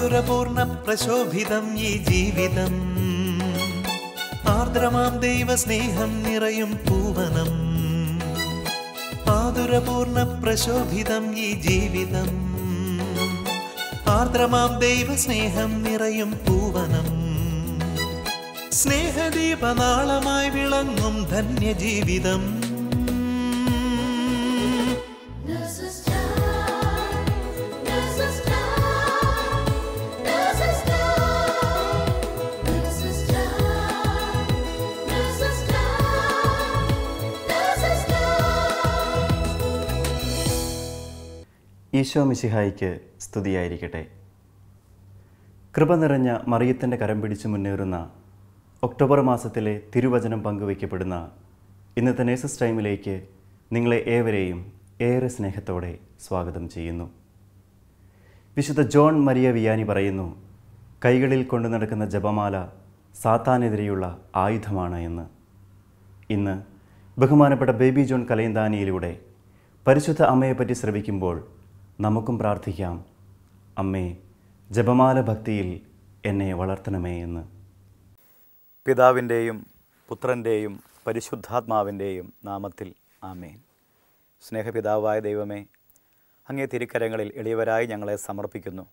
മാധുരപൂർണ്ണ പ്രശോഭിതം ഈ ജീവിതം ആർദ്രമാം ദൈവസ്നേഹം നിറയും പൂവനം മാധുരപൂർണ്ണ പ്രശോഭിതം ഈ ജീവിതം ആർദ്രമാം ദൈവസ്നേഹം നിറയും പൂവനം സ്നേഹദീപനാളമായി വിളങ്ങും ധന്യജീവിതം ഈശോ മിശിഹായിക്ക് സ്തുതിയായിരിക്കട്ടെ കൃപ നിറഞ്ഞ മറിയത്തിൻ്റെ കരം പിടിച്ച് മുന്നേറുന്ന ഒക്ടോബർ മാസത്തിലെ തിരുവചനം പങ്കുവയ്ക്കപ്പെടുന്ന ഇന്നത്തെ നേഴ്സസ് ടൈമിലേക്ക് നിങ്ങളെ ഏവരെയും ഏറെ സ്നേഹത്തോടെ സ്വാഗതം ചെയ്യുന്നു വിശുദ്ധ ജോൺ മരിയ വിയാനി പറയുന്നു കൈകളിൽ കൊണ്ടു നടക്കുന്ന ജപമാല സാത്താനെതിരെയുള്ള ആയുധമാണ് എന്ന് ഇന്ന് ബഹുമാനപ്പെട്ട ബേബി ജോൺ കലയന്താനിയിലൂടെ പരിശുദ്ധ അമ്മയെപ്പറ്റി ശ്രവിക്കുമ്പോൾ നമുക്കും പ്രാർത്ഥിക്കാം അമ്മേ ജപമാല ഭക്തിയിൽ എന്നെ വളർത്തണമേ എന്ന് പിതാവിൻ്റെയും പുത്രൻ്റെയും പരിശുദ്ധാത്മാവിൻ്റെയും നാമത്തിൽ ആമേൻ സ്നേഹപിതാവായ ദൈവമേ അങ്ങേ തിരുക്കരങ്ങളിൽ എളിയവരായി ഞങ്ങളെ സമർപ്പിക്കുന്നു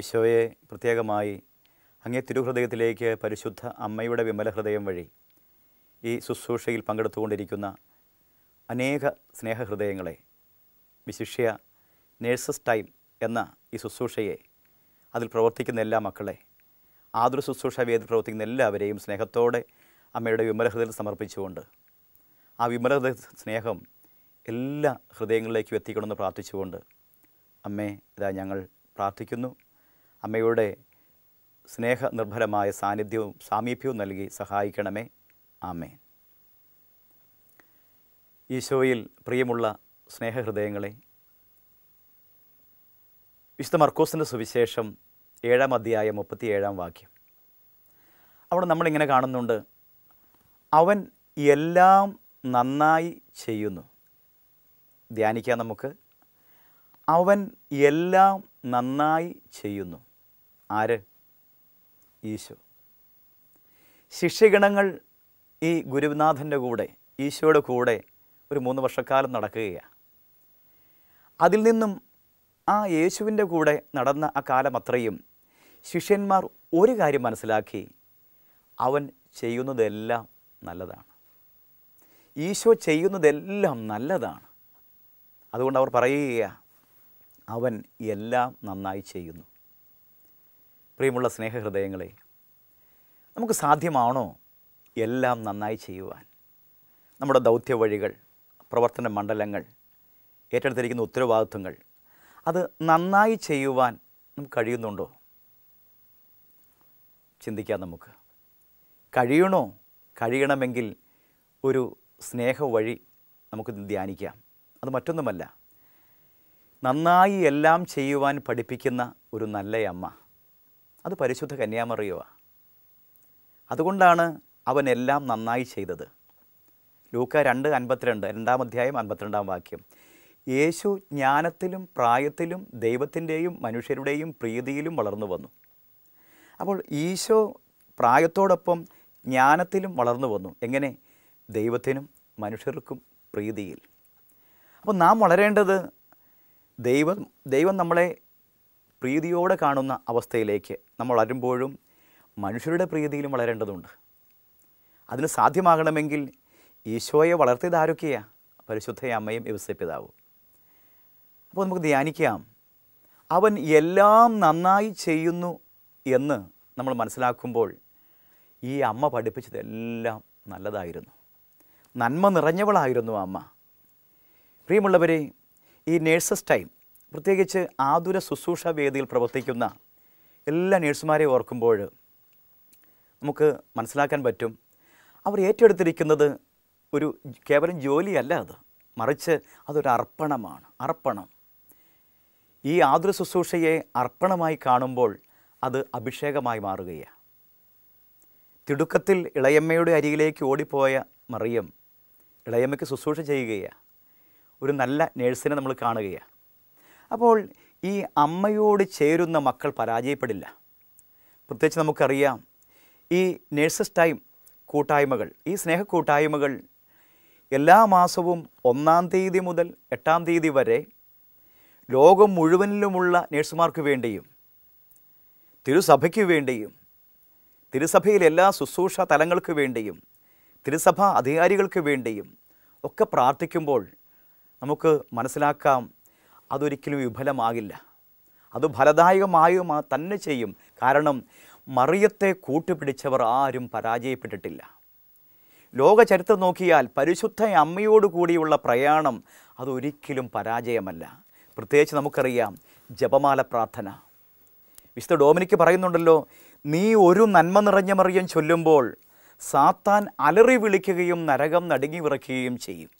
ഈശോയെ പ്രത്യേകമായി അങ്ങേ തിരുഹൃദയത്തിലേക്ക് പരിശുദ്ധ അമ്മയുടെ വിമല ഹൃദയം വഴി ഈ ശുശ്രൂഷയിൽ പങ്കെടുത്തുകൊണ്ടിരിക്കുന്ന അനേക സ്നേഹഹൃദയങ്ങളെ വിശിഷ്യ നേഴ്സസ് ടൈം എന്ന ഈ ശുശ്രൂഷയെ അതിൽ പ്രവർത്തിക്കുന്ന എല്ലാ മക്കളെ ആതുര ശുശ്രൂഷ വേദി പ്രവർത്തിക്കുന്ന എല്ലാവരെയും സ്നേഹത്തോടെ അമ്മയുടെ വിമലഹൃദയത്തിൽ സമർപ്പിച്ചുകൊണ്ട് ആ വിമലഹൃദയ സ്നേഹം എല്ലാ ഹൃദയങ്ങളിലേക്കും എത്തിക്കണമെന്ന് പ്രാർത്ഥിച്ചുകൊണ്ട് അമ്മേ ഇതാ ഞങ്ങൾ പ്രാർത്ഥിക്കുന്നു അമ്മയുടെ സ്നേഹ നിർഭരമായ സാന്നിധ്യവും സാമീപ്യവും നൽകി സഹായിക്കണമേ ആമേ ഈശോയിൽ പ്രിയമുള്ള സ്നേഹഹൃദയങ്ങളെ വിശുദ്ധ മർക്കോസിൻ്റെ സുവിശേഷം ഏഴാം അധ്യായ മുപ്പത്തിയേഴാം വാക്യം അവിടെ നമ്മളിങ്ങനെ കാണുന്നുണ്ട് അവൻ എല്ലാം നന്നായി ചെയ്യുന്നു ധ്യാനിക്കാം നമുക്ക് അവൻ എല്ലാം നന്നായി ചെയ്യുന്നു ആര് ഈശോ ശിഷ്യഗണങ്ങൾ ഈ ഗുരുനാഥൻ്റെ കൂടെ ഈശോയുടെ കൂടെ ഒരു മൂന്ന് വർഷക്കാലം നടക്കുകയാണ് അതിൽ നിന്നും ആ യേശുവിൻ്റെ കൂടെ നടന്ന ആ കാലമത്രയും ശിഷ്യന്മാർ ഒരു കാര്യം മനസ്സിലാക്കി അവൻ ചെയ്യുന്നതെല്ലാം നല്ലതാണ് ഈശോ ചെയ്യുന്നതെല്ലാം നല്ലതാണ് അതുകൊണ്ട് അവർ പറയുക അവൻ എല്ലാം നന്നായി ചെയ്യുന്നു പ്രിയമുള്ള സ്നേഹഹൃദയങ്ങളെ നമുക്ക് സാധ്യമാണോ എല്ലാം നന്നായി ചെയ്യുവാൻ നമ്മുടെ ദൗത്യ വഴികൾ പ്രവർത്തന മണ്ഡലങ്ങൾ ഏറ്റെടുത്തിരിക്കുന്ന ഉത്തരവാദിത്വങ്ങൾ അത് നന്നായി ചെയ്യുവാൻ നമുക്ക് കഴിയുന്നുണ്ടോ ചിന്തിക്കാം നമുക്ക് കഴിയണോ കഴിയണമെങ്കിൽ ഒരു സ്നേഹ വഴി നമുക്ക് ധ്യാനിക്കാം അത് മറ്റൊന്നുമല്ല നന്നായി എല്ലാം ചെയ്യുവാൻ പഠിപ്പിക്കുന്ന ഒരു നല്ല അമ്മ അത് പരിശുദ്ധ കന്യാമറിയുക അതുകൊണ്ടാണ് അവൻ എല്ലാം നന്നായി ചെയ്തത് ലൂക്ക രണ്ട് അൻപത്തിരണ്ട് രണ്ടാം അധ്യായം അൻപത്തിരണ്ടാം വാക്യം യേശു ജ്ഞാനത്തിലും പ്രായത്തിലും ദൈവത്തിൻ്റെയും മനുഷ്യരുടെയും പ്രീതിയിലും വളർന്നു വന്നു അപ്പോൾ ഈശോ പ്രായത്തോടൊപ്പം ജ്ഞാനത്തിലും വളർന്നു വന്നു എങ്ങനെ ദൈവത്തിനും മനുഷ്യർക്കും പ്രീതിയിൽ അപ്പോൾ നാം വളരേണ്ടത് ദൈവം ദൈവം നമ്മളെ പ്രീതിയോടെ കാണുന്ന അവസ്ഥയിലേക്ക് നമ്മൾ വളരുമ്പോഴും മനുഷ്യരുടെ പ്രീതിയിലും വളരേണ്ടതുണ്ട് അതിന് സാധ്യമാകണമെങ്കിൽ ഈശോയെ വളർത്തിയത് ആരൊക്കെയാണ് പരിശുദ്ധ അമ്മയും യവസ്യ പിതാവും അപ്പോൾ നമുക്ക് ധ്യാനിക്കാം അവൻ എല്ലാം നന്നായി ചെയ്യുന്നു എന്ന് നമ്മൾ മനസ്സിലാക്കുമ്പോൾ ഈ അമ്മ പഠിപ്പിച്ചതെല്ലാം നല്ലതായിരുന്നു നന്മ നിറഞ്ഞവളായിരുന്നു അമ്മ പ്രിയമുള്ളവരെ ഈ നേഴ്സസ് ടൈം പ്രത്യേകിച്ച് ആതുര ശുശ്രൂഷ വേദിയിൽ പ്രവർത്തിക്കുന്ന എല്ലാ നേഴ്സുമാരെയും ഓർക്കുമ്പോൾ നമുക്ക് മനസ്സിലാക്കാൻ പറ്റും അവർ ഏറ്റെടുത്തിരിക്കുന്നത് ഒരു കേവലം ജോലിയല്ല അത് മറിച്ച് അതൊരു അർപ്പണമാണ് അർപ്പണം ഈ ആതൃ ശുശ്രൂഷയെ അർപ്പണമായി കാണുമ്പോൾ അത് അഭിഷേകമായി മാറുകയാണ് തിടുക്കത്തിൽ ഇളയമ്മയുടെ അരികിലേക്ക് ഓടിപ്പോയ മറിയം ഇളയമ്മയ്ക്ക് ശുശ്രൂഷ ചെയ്യുകയാണ് ഒരു നല്ല നേഴ്സിനെ നമ്മൾ കാണുകയാണ് അപ്പോൾ ഈ അമ്മയോട് ചേരുന്ന മക്കൾ പരാജയപ്പെടില്ല പ്രത്യേകിച്ച് നമുക്കറിയാം ഈ നേഴ്സസ് ടൈം കൂട്ടായ്മകൾ ഈ സ്നേഹ കൂട്ടായ്മകൾ എല്ലാ മാസവും ഒന്നാം തീയതി മുതൽ എട്ടാം തീയതി വരെ ലോകം മുഴുവനിലുമുള്ള നേഴ്സുമാർക്ക് വേണ്ടിയും തിരുസഭയ്ക്ക് വേണ്ടിയും തിരുസഭയിലെ എല്ലാ ശുശ്രൂഷ തലങ്ങൾക്ക് വേണ്ടിയും തിരുസഭ അധികാരികൾക്ക് വേണ്ടിയും ഒക്കെ പ്രാർത്ഥിക്കുമ്പോൾ നമുക്ക് മനസ്സിലാക്കാം അതൊരിക്കലും വിഫലമാകില്ല അത് ഫലദായകമായി തന്നെ ചെയ്യും കാരണം മറിയത്തെ കൂട്ടുപിടിച്ചവർ ആരും പരാജയപ്പെട്ടിട്ടില്ല ലോക ചരിത്രം നോക്കിയാൽ പരിശുദ്ധ അമ്മയോടുകൂടിയുള്ള പ്രയാണം അതൊരിക്കലും പരാജയമല്ല പ്രത്യേകിച്ച് നമുക്കറിയാം ജപമാല പ്രാർത്ഥന വിശുദ്ധ ഡോമിനിക്ക് പറയുന്നുണ്ടല്ലോ നീ ഒരു നന്മ നിറഞ്ഞ മറിയം ചൊല്ലുമ്പോൾ സാത്താൻ അലറി വിളിക്കുകയും നരകം നടുങ്ങി വിറയ്ക്കുകയും ചെയ്യും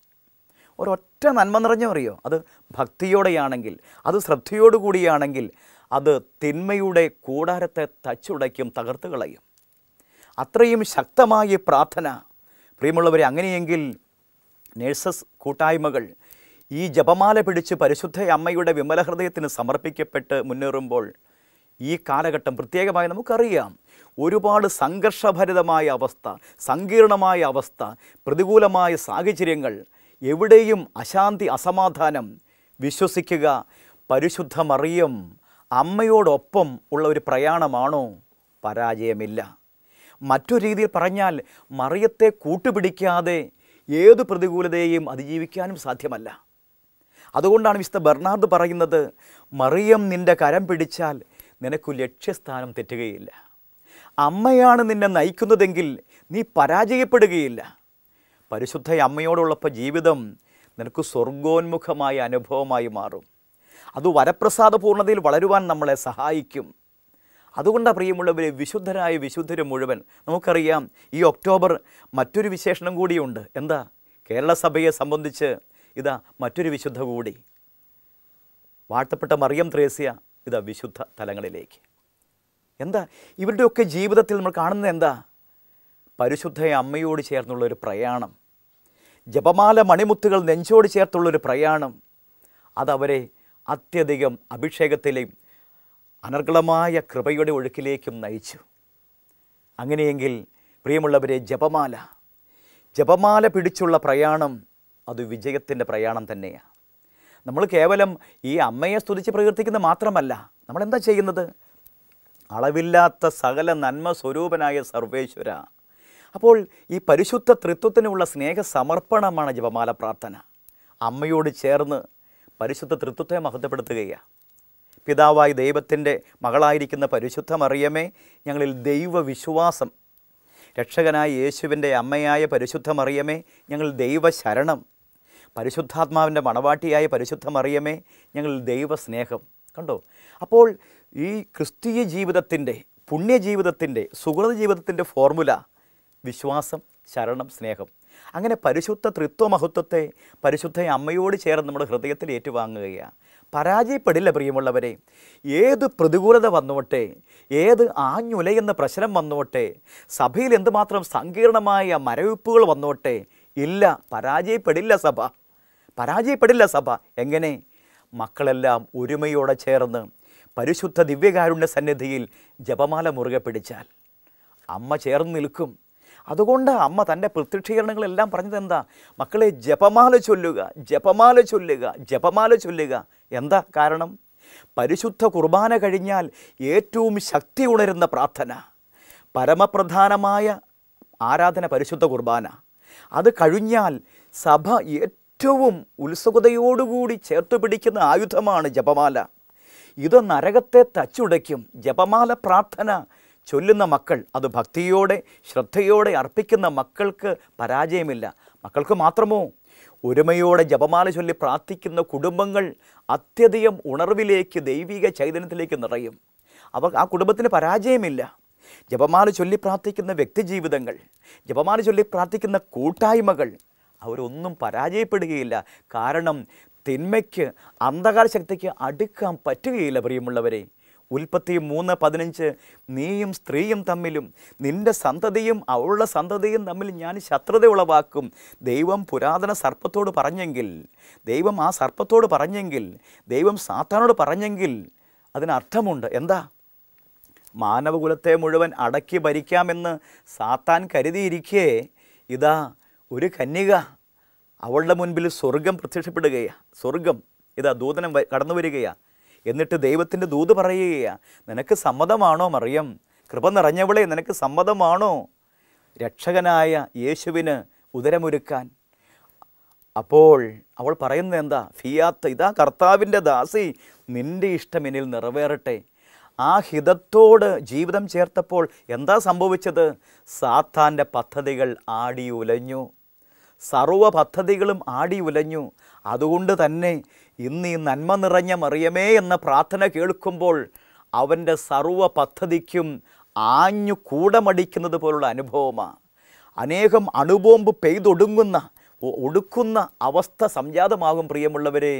ഒരൊറ്റ നന്മ മറിയോ അത് ഭക്തിയോടെയാണെങ്കിൽ അത് ശ്രദ്ധയോടുകൂടിയാണെങ്കിൽ അത് തിന്മയുടെ കൂടാരത്തെ തച്ചുടയ്ക്കും തകർത്ത് കളയും അത്രയും ശക്തമായ പ്രാർത്ഥന പ്രിയമുള്ളവരെ അങ്ങനെയെങ്കിൽ നേഴ്സസ് കൂട്ടായ്മകൾ ഈ ജപമാല പിടിച്ച് പരിശുദ്ധ അമ്മയുടെ വിമല ഹൃദയത്തിന് സമർപ്പിക്കപ്പെട്ട് മുന്നേറുമ്പോൾ ഈ കാലഘട്ടം പ്രത്യേകമായി നമുക്കറിയാം ഒരുപാട് സംഘർഷഭരിതമായ അവസ്ഥ സങ്കീർണമായ അവസ്ഥ പ്രതികൂലമായ സാഹചര്യങ്ങൾ എവിടെയും അശാന്തി അസമാധാനം വിശ്വസിക്കുക പരിശുദ്ധ മറിയം അമ്മയോടൊപ്പം ഉള്ള ഒരു പ്രയാണമാണോ പരാജയമില്ല മറ്റു രീതിയിൽ പറഞ്ഞാൽ മറിയത്തെ കൂട്ടുപിടിക്കാതെ ഏത് പ്രതികൂലതയെയും അതിജീവിക്കാനും സാധ്യമല്ല അതുകൊണ്ടാണ് വിശുദ്ധ ബെർണാർഡ് പറയുന്നത് മറിയം നിൻ്റെ കരം പിടിച്ചാൽ നിനക്ക് ലക്ഷ്യസ്ഥാനം തെറ്റുകയില്ല അമ്മയാണ് നിന്നെ നയിക്കുന്നതെങ്കിൽ നീ പരാജയപ്പെടുകയില്ല പരിശുദ്ധ അമ്മയോടുള്ളപ്പോൾ ജീവിതം നിനക്ക് സ്വർഗോന്മുഖമായ അനുഭവമായി മാറും അത് വരപ്രസാദപൂർണതയിൽ വളരുവാൻ നമ്മളെ സഹായിക്കും അതുകൊണ്ടാണ് പ്രിയമുള്ളവരെ വിശുദ്ധരായ വിശുദ്ധര് മുഴുവൻ നമുക്കറിയാം ഈ ഒക്ടോബർ മറ്റൊരു വിശേഷണം കൂടിയുണ്ട് എന്താ കേരള സഭയെ സംബന്ധിച്ച് ഇതാ മറ്റൊരു വിശുദ്ധ കൂടി വാഴ്ത്തപ്പെട്ട മറിയം ത്രേസ്യ ഇതാ വിശുദ്ധ തലങ്ങളിലേക്ക് എന്താ ഇവരുടെയൊക്കെ ജീവിതത്തിൽ നമ്മൾ കാണുന്നത് എന്താ പരിശുദ്ധ അമ്മയോട് ചേർന്നുള്ള ഒരു പ്രയാണം ജപമാല മണിമുത്തുകൾ നെഞ്ചോട് ചേർത്തുള്ളൊരു പ്രയാണം അതവരെ അത്യധികം അഭിഷേകത്തിലെയും അനർഗളമായ കൃപയുടെ ഒഴുക്കിലേക്കും നയിച്ചു അങ്ങനെയെങ്കിൽ പ്രിയമുള്ളവരെ ജപമാല ജപമാല പിടിച്ചുള്ള പ്രയാണം അത് വിജയത്തിൻ്റെ പ്രയാണം തന്നെയാണ് നമ്മൾ കേവലം ഈ അമ്മയെ സ്തുതിച്ച് പ്രകീർത്തിക്കുന്നത് മാത്രമല്ല നമ്മളെന്താ ചെയ്യുന്നത് അളവില്ലാത്ത സകല നന്മ സ്വരൂപനായ സർവേശ്വര അപ്പോൾ ഈ പരിശുദ്ധ തൃത്വത്തിനുള്ള സ്നേഹ സമർപ്പണമാണ് ജപമാല പ്രാർത്ഥന അമ്മയോട് ചേർന്ന് പരിശുദ്ധ തൃത്വത്തെ മഹത്വപ്പെടുത്തുകയാണ് പിതാവായ ദൈവത്തിൻ്റെ മകളായിരിക്കുന്ന പരിശുദ്ധ മറിയമേ ഞങ്ങളിൽ ദൈവവിശ്വാസം രക്ഷകനായ യേശുവിൻ്റെ അമ്മയായ പരിശുദ്ധ മറിയമേ ഞങ്ങൾ ദൈവശരണം പരിശുദ്ധാത്മാവിൻ്റെ മണവാട്ടിയായ പരിശുദ്ധ മറിയമേ ഞങ്ങൾ ദൈവസ്നേഹം കണ്ടോ അപ്പോൾ ഈ ക്രിസ്തീയ ജീവിതത്തിൻ്റെ പുണ്യജീവിതത്തിൻ്റെ സുഹൃത ജീവിതത്തിൻ്റെ ഫോർമുല വിശ്വാസം ശരണം സ്നേഹം അങ്ങനെ പരിശുദ്ധ ത്രിത്വമഹത്വത്തെ പരിശുദ്ധ അമ്മയോട് ചേർന്ന് നമ്മുടെ ഹൃദയത്തിൽ ഏറ്റുവാങ്ങുകയാണ് പരാജയപ്പെടില്ല പ്രിയമുള്ളവരെ ഏത് പ്രതികൂലത വന്നോട്ടെ ഏത് ആഞ്ഞുലയെന്ന പ്രശ്നം വന്നോട്ടെ സഭയിൽ എന്തുമാത്രം സങ്കീർണമായ മരവിപ്പുകൾ വന്നോട്ടെ ഇല്ല പരാജയപ്പെടില്ല സഭ പരാജയപ്പെടില്ല സഭ എങ്ങനെ മക്കളെല്ലാം ഒരുമയോടെ ചേർന്ന് പരിശുദ്ധ ദിവ്യകാരുണ്യ സന്നിധിയിൽ ജപമാല മുറുകെ പിടിച്ചാൽ അമ്മ ചേർന്ന് നിൽക്കും അതുകൊണ്ട് അമ്മ തൻ്റെ പ്രത്യക്ഷീകരണങ്ങളെല്ലാം പറഞ്ഞത് എന്താ മക്കളെ ജപമാല ചൊല്ലുക ജപമാല ചൊല്ലുക ജപമാല ചൊല്ലുക എന്താ കാരണം പരിശുദ്ധ കുർബാന കഴിഞ്ഞാൽ ഏറ്റവും ശക്തി ഉണരുന്ന പ്രാർത്ഥന പരമപ്രധാനമായ ആരാധന പരിശുദ്ധ കുർബാന അത് കഴിഞ്ഞാൽ സഭ ഏറ്റവും ഏറ്റവും ഉത്സുകതയോടുകൂടി ചേർത്ത് പിടിക്കുന്ന ആയുധമാണ് ജപമാല ഇത് നരകത്തെ തച്ചുടയ്ക്കും ജപമാല പ്രാർത്ഥന ചൊല്ലുന്ന മക്കൾ അത് ഭക്തിയോടെ ശ്രദ്ധയോടെ അർപ്പിക്കുന്ന മക്കൾക്ക് പരാജയമില്ല മക്കൾക്ക് മാത്രമോ ഒരുമയോടെ ജപമാല ചൊല്ലി പ്രാർത്ഥിക്കുന്ന കുടുംബങ്ങൾ അത്യധികം ഉണർവിലേക്ക് ദൈവിക ചൈതന്യത്തിലേക്ക് നിറയും അവ ആ കുടുംബത്തിന് പരാജയമില്ല ജപമാല ചൊല്ലി പ്രാർത്ഥിക്കുന്ന വ്യക്തിജീവിതങ്ങൾ ജപമാല ചൊല്ലി പ്രാർത്ഥിക്കുന്ന കൂട്ടായ്മകൾ അവരൊന്നും പരാജയപ്പെടുകയില്ല കാരണം തിന്മയ്ക്ക് അന്ധകാര ശക്തിക്ക് അടുക്കാൻ പറ്റുകയില്ല പ്രിയമുള്ളവരെ ഉൽപ്പത്തി മൂന്ന് പതിനഞ്ച് നീയും സ്ത്രീയും തമ്മിലും നിന്റെ സന്തതിയും അവളുടെ സന്തതിയും തമ്മിൽ ഞാൻ ശത്രുത ഉളവാക്കും ദൈവം പുരാതന സർപ്പത്തോട് പറഞ്ഞെങ്കിൽ ദൈവം ആ സർപ്പത്തോട് പറഞ്ഞെങ്കിൽ ദൈവം സാത്താനോട് പറഞ്ഞെങ്കിൽ അതിനർത്ഥമുണ്ട് എന്താ മാനവകുലത്തെ മുഴുവൻ അടക്കി ഭരിക്കാമെന്ന് സാത്താൻ കരുതിയിരിക്കേ ഇതാ ഒരു കന്യക അവളുടെ മുൻപിൽ സ്വർഗം പ്രത്യക്ഷപ്പെടുകയാ സ്വർഗം ഇതാ ദൂതനം കടന്നു വരികയാ എന്നിട്ട് ദൈവത്തിൻ്റെ ദൂത് പറയുകയാ നിനക്ക് സമ്മതമാണോ മറിയം കൃപ നിറഞ്ഞവളെ നിനക്ക് സമ്മതമാണോ രക്ഷകനായ യേശുവിന് ഉദരമൊരുക്കാൻ അപ്പോൾ അവൾ പറയുന്നത് എന്താ ഫിയാത്ത് ഇതാ കർത്താവിൻ്റെ ദാസി നിൻ്റെ ഇഷ്ടം എന്നിൽ നിറവേറട്ടെ ആ ഹിതത്തോട് ജീവിതം ചേർത്തപ്പോൾ എന്താ സംഭവിച്ചത് സാത്താൻ്റെ പദ്ധതികൾ ആടി ഉലഞ്ഞു സർവ പദ്ധതികളും ആടി ഉലഞ്ഞു അതുകൊണ്ട് തന്നെ ഇന്ന് ഈ നന്മ നിറഞ്ഞ മറിയമേ എന്ന പ്രാർത്ഥന കേൾക്കുമ്പോൾ അവൻ്റെ സർവ പദ്ധതിക്കും ആഞ്ഞു കൂടമടിക്കുന്നത് പോലുള്ള അനുഭവമാണ് അനേകം അണുബോംബ് പെയ്തൊടുങ്ങുന്ന ഒടുക്കുന്ന അവസ്ഥ സംജാതമാകും പ്രിയമുള്ളവരെ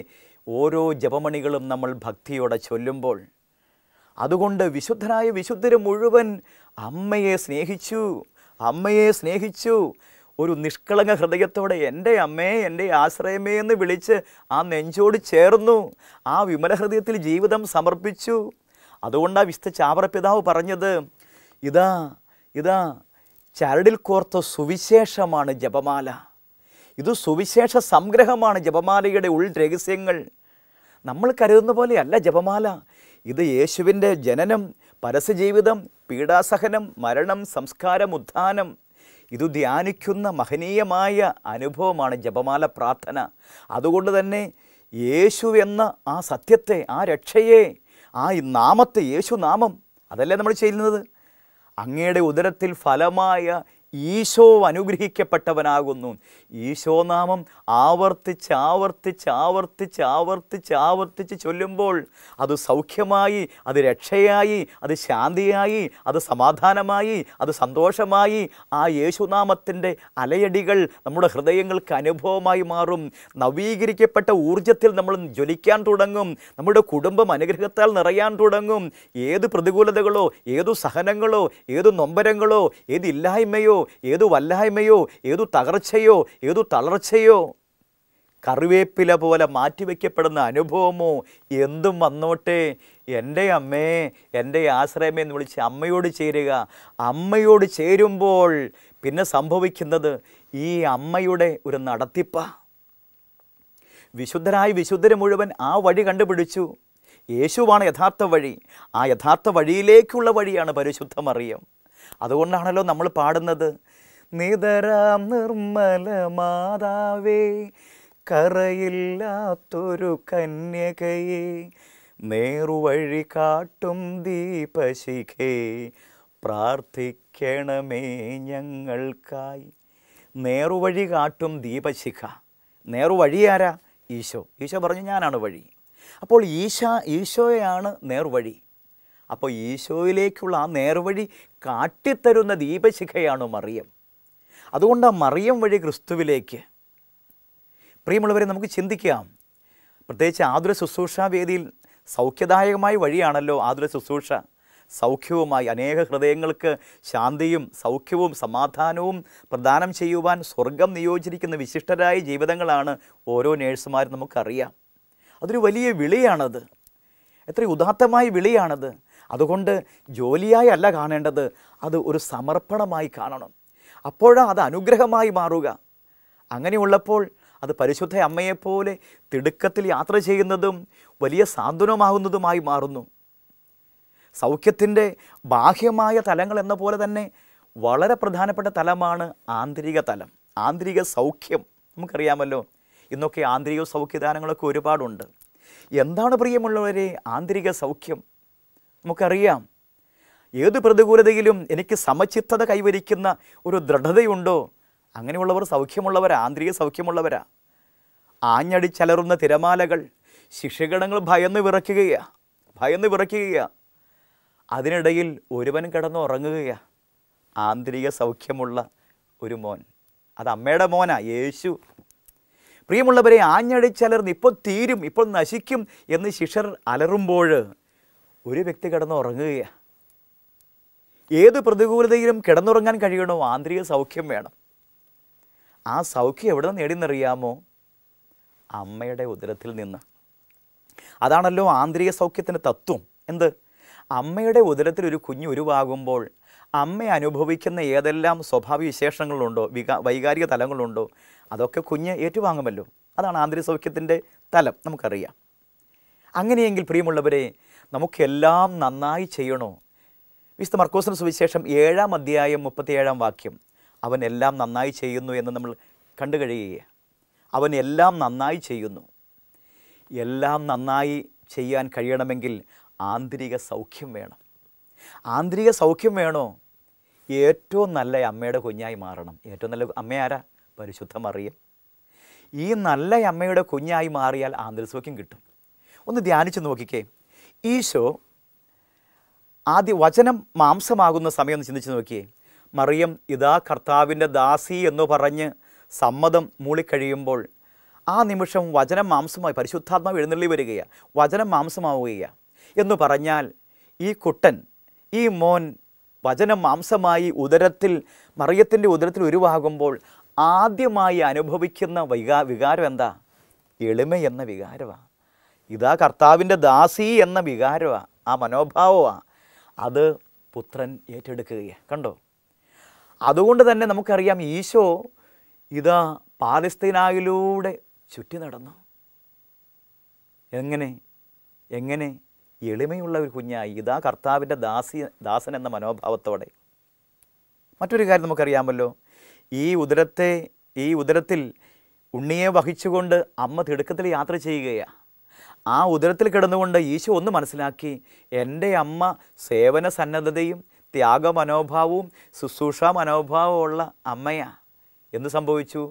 ഓരോ ജപമണികളും നമ്മൾ ഭക്തിയോടെ ചൊല്ലുമ്പോൾ അതുകൊണ്ട് വിശുദ്ധനായ വിശുദ്ധര് മുഴുവൻ അമ്മയെ സ്നേഹിച്ചു അമ്മയെ സ്നേഹിച്ചു ഒരു നിഷ്കളങ്ക ഹൃദയത്തോടെ എൻ്റെ അമ്മേ എൻ്റെ ആശ്രയമേ എന്ന് വിളിച്ച് ആ നെഞ്ചോട് ചേർന്നു ആ വിമല ഹൃദയത്തിൽ ജീവിതം സമർപ്പിച്ചു അതുകൊണ്ടാണ് വിശുദ്ധ ചാവറപിതാവ് പറഞ്ഞത് ഇതാ ഇതാ ചരടിൽ കോർത്ത സുവിശേഷമാണ് ജപമാല ഇത് സുവിശേഷ സംഗ്രഹമാണ് ജപമാലയുടെ ഉൾ രഹസ്യങ്ങൾ നമ്മൾ കരുതുന്ന പോലെയല്ല ജപമാല ഇത് യേശുവിൻ്റെ ജനനം പരസ്യജീവിതം പീഡാസഹനം മരണം സംസ്കാരം ഉത്ഥാനം ഇത് ധ്യാനിക്കുന്ന മഹനീയമായ അനുഭവമാണ് ജപമാല പ്രാർത്ഥന അതുകൊണ്ട് തന്നെ യേശു എന്ന ആ സത്യത്തെ ആ രക്ഷയെ ആ നാമത്തെ യേശു നാമം അതല്ലേ നമ്മൾ ചെയ്യുന്നത് അങ്ങയുടെ ഉദരത്തിൽ ഫലമായ ഈശോ അനുഗ്രഹിക്കപ്പെട്ടവനാകുന്നു ഈശോനാമം ആവർത്തിച്ച് ആവർത്തിച്ച് ആവർത്തിച്ച് ആവർത്തിച്ച് ആവർത്തിച്ച് ചൊല്ലുമ്പോൾ അത് സൗഖ്യമായി അത് രക്ഷയായി അത് ശാന്തിയായി അത് സമാധാനമായി അത് സന്തോഷമായി ആ യേശുനാമത്തിൻ്റെ അലയടികൾ നമ്മുടെ ഹൃദയങ്ങൾക്ക് അനുഭവമായി മാറും നവീകരിക്കപ്പെട്ട ഊർജത്തിൽ നമ്മൾ ജ്വലിക്കാൻ തുടങ്ങും നമ്മുടെ കുടുംബം അനുഗ്രഹത്താൽ നിറയാൻ തുടങ്ങും ഏത് പ്രതികൂലതകളോ ഏതു സഹനങ്ങളോ ഏതു നൊമ്പരങ്ങളോ ഏതില്ലായ്മയോ ഏത് വല്ലായ്മയോ ഏതു തകർച്ചയോ ഏതു തളർച്ചയോ കറിവേപ്പില പോലെ മാറ്റിവെക്കപ്പെടുന്ന അനുഭവമോ എന്തും വന്നോട്ടെ എൻ്റെ അമ്മേ എൻ്റെ ആശ്രയമേ എന്ന് വിളിച്ച് അമ്മയോട് ചേരുക അമ്മയോട് ചേരുമ്പോൾ പിന്നെ സംഭവിക്കുന്നത് ഈ അമ്മയുടെ ഒരു നടത്തിപ്പ വിശുദ്ധരായി വിശുദ്ധര് മുഴുവൻ ആ വഴി കണ്ടുപിടിച്ചു യേശുവാണ് യഥാർത്ഥ വഴി ആ യഥാർത്ഥ വഴിയിലേക്കുള്ള വഴിയാണ് പരിശുദ്ധമറിയം അതുകൊണ്ടാണല്ലോ നമ്മൾ പാടുന്നത് നിതരാം നിർമ്മല മാതാവേ കറയില്ലാത്തൊരു കന്യകയെ നേറുവഴി കാട്ടും ദീപശിഖേ പ്രാർത്ഥിക്കണമേ ഞങ്ങൾക്കായി നേറുവഴി കാട്ടും ദീപശിഖ നേറുവഴി ആരാ ഈശോ ഈശോ പറഞ്ഞു ഞാനാണ് വഴി അപ്പോൾ ഈശ ഈശോയാണ് നേർവഴി അപ്പോൾ ഈശോയിലേക്കുള്ള ആ നേർവഴി കാട്ടിത്തരുന്ന ദീപശിഖയാണ് മറിയം അതുകൊണ്ട് ആ മറിയം വഴി ക്രിസ്തുവിലേക്ക് പ്രിയമുള്ളവരെ നമുക്ക് ചിന്തിക്കാം പ്രത്യേകിച്ച് ആതുര ശുശ്രൂഷ വേദിയിൽ സൗഖ്യദായകമായ വഴിയാണല്ലോ ആതുര ശുശ്രൂഷ സൗഖ്യവുമായി അനേക ഹൃദയങ്ങൾക്ക് ശാന്തിയും സൗഖ്യവും സമാധാനവും പ്രദാനം ചെയ്യുവാൻ സ്വർഗം നിയോജിച്ചിരിക്കുന്ന വിശിഷ്ടരായ ജീവിതങ്ങളാണ് ഓരോ നേഴ്സുമാരും നമുക്കറിയാം അതൊരു വലിയ വിളിയാണത് എത്ര ഉദാത്തമായ വിളിയാണത് അതുകൊണ്ട് ജോലിയായി അല്ല കാണേണ്ടത് അത് ഒരു സമർപ്പണമായി കാണണം അപ്പോഴാണ് അത് അനുഗ്രഹമായി മാറുക അങ്ങനെയുള്ളപ്പോൾ അത് പരിശുദ്ധ അമ്മയെപ്പോലെ തിടുക്കത്തിൽ യാത്ര ചെയ്യുന്നതും വലിയ സാന്ത്വനമാകുന്നതുമായി മാറുന്നു സൗഖ്യത്തിൻ്റെ ബാഹ്യമായ തലങ്ങൾ എന്ന പോലെ തന്നെ വളരെ പ്രധാനപ്പെട്ട തലമാണ് ആന്തരിക തലം ആന്തരിക സൗഖ്യം നമുക്കറിയാമല്ലോ ഇന്നൊക്കെ ആന്തരിക സൗഖ്യദാനങ്ങളൊക്കെ ഒരുപാടുണ്ട് എന്താണ് പ്രിയമുള്ളവരെ ആന്തരിക സൗഖ്യം നമുക്കറിയാം ഏത് പ്രതികൂലതയിലും എനിക്ക് സമചിത്തത കൈവരിക്കുന്ന ഒരു ദൃഢതയുണ്ടോ അങ്ങനെയുള്ളവർ സൗഖ്യമുള്ളവരാ ആന്തരിക സൗഖ്യമുള്ളവരാ ആഞ്ഞടിച്ചലറുന്ന തിരമാലകൾ ശിക്ഷകടങ്ങൾ ഭയന്ന് വിറയ്ക്കുകയാ ഭയന്ന് വിറയ്ക്കുകയാ അതിനിടയിൽ ഒരുവൻ കിടന്ന് ഉറങ്ങുകയാ ആന്തരിക സൗഖ്യമുള്ള ഒരു മോൻ അത് അമ്മയുടെ മോനാ യേശു പ്രിയമുള്ളവരെ ആഞ്ഞടിച്ചലർന്ന് ഇപ്പോൾ തീരും ഇപ്പോൾ നശിക്കും എന്ന് ശിഷ്യർ അലറുമ്പോൾ ഒരു വ്യക്തി കിടന്നുറങ്ങുകയാണ് ഏത് പ്രതികൂലതയിലും കിടന്നുറങ്ങാൻ കഴിയണോ ആന്തരിക സൗഖ്യം വേണം ആ സൗഖ്യം എവിടെ നിന്ന് നേടിയെന്നറിയാമോ അമ്മയുടെ ഉദരത്തിൽ നിന്ന് അതാണല്ലോ ആന്തരിക സൗഖ്യത്തിൻ്റെ തത്വം എന്ത് അമ്മയുടെ ഉദരത്തിൽ ഒരു കുഞ്ഞ് ഉരുവാകുമ്പോൾ അമ്മ അനുഭവിക്കുന്ന ഏതെല്ലാം സ്വഭാവ വിശേഷങ്ങളുണ്ടോ വികാ വൈകാരിക തലങ്ങളുണ്ടോ അതൊക്കെ കുഞ്ഞ് ഏറ്റുവാങ്ങുമല്ലോ അതാണ് ആന്തരിക സൗഖ്യത്തിൻ്റെ തലം നമുക്കറിയാം അങ്ങനെയെങ്കിൽ പ്രിയമുള്ളവരെ നമുക്കെല്ലാം നന്നായി ചെയ്യണോ വിശുദ്ധ മർക്കോസിന് സുവിശേഷം ഏഴാം അധ്യായം മുപ്പത്തിയേഴാം വാക്യം അവൻ എല്ലാം നന്നായി ചെയ്യുന്നു എന്ന് നമ്മൾ കണ്ടു കഴിയുകയെ അവൻ എല്ലാം നന്നായി ചെയ്യുന്നു എല്ലാം നന്നായി ചെയ്യാൻ കഴിയണമെങ്കിൽ ആന്തരിക സൗഖ്യം വേണം ആന്തരിക സൗഖ്യം വേണോ ഏറ്റവും നല്ല അമ്മയുടെ കുഞ്ഞായി മാറണം ഏറ്റവും നല്ല അമ്മ ആരാ പരിശുദ്ധ മറിയം ഈ നല്ല അമ്മയുടെ കുഞ്ഞായി മാറിയാൽ ആന്തരിക സൗഖ്യം കിട്ടും ഒന്ന് ധ്യാനിച്ച് നോക്കിക്കേ ഈശോ ആദ്യ വചനം മാംസമാകുന്ന സമയം ചിന്തിച്ച് നോക്കിയേ മറിയം ഇതാ കർത്താവിൻ്റെ ദാസി എന്ന് പറഞ്ഞ് സമ്മതം മൂളിക്കഴിയുമ്പോൾ ആ നിമിഷം വചനം മാംസമായി പരിശുദ്ധാത്മാവ് എഴുന്നള്ളി വരികയാണ് വചനം മാംസമാവുകയാണ് എന്ന് പറഞ്ഞാൽ ഈ കുട്ടൻ ഈ മോൻ വചനം മാംസമായി ഉദരത്തിൽ മറിയത്തിൻ്റെ ഉദരത്തിൽ ഉരുവാകുമ്പോൾ ആദ്യമായി അനുഭവിക്കുന്ന വികാ വികാരം എന്താ എളിമ എന്ന വികാരമാണ് ഇതാ കർത്താവിൻ്റെ ദാസി എന്ന വികാരമാണ് ആ മനോഭാവമാണ് അത് പുത്രൻ ഏറ്റെടുക്കുകയാണ് കണ്ടോ അതുകൊണ്ട് തന്നെ നമുക്കറിയാം ഈശോ ഇതാ പാലസ്തീനായിലൂടെ ചുറ്റി നടന്നു എങ്ങനെ എങ്ങനെ എളിമയുള്ള ഒരു കുഞ്ഞായി ഇതാ കർത്താവിൻ്റെ ദാസി ദാസൻ എന്ന മനോഭാവത്തോടെ മറ്റൊരു കാര്യം നമുക്കറിയാമല്ലോ ഈ ഉദരത്തെ ഈ ഉദരത്തിൽ ഉണ്ണിയെ വഹിച്ചുകൊണ്ട് അമ്മ തിടുക്കത്തിൽ യാത്ര ചെയ്യുകയാണ് ആ ഉദരത്തിൽ കിടന്നുകൊണ്ട് ഈശോ ഒന്ന് മനസ്സിലാക്കി എൻ്റെ അമ്മ സേവന സന്നദ്ധതയും ത്യാഗ മനോഭാവവും ശുശ്രൂഷ മനോഭാവമുള്ള അമ്മയാ എന്ന് സംഭവിച്ചു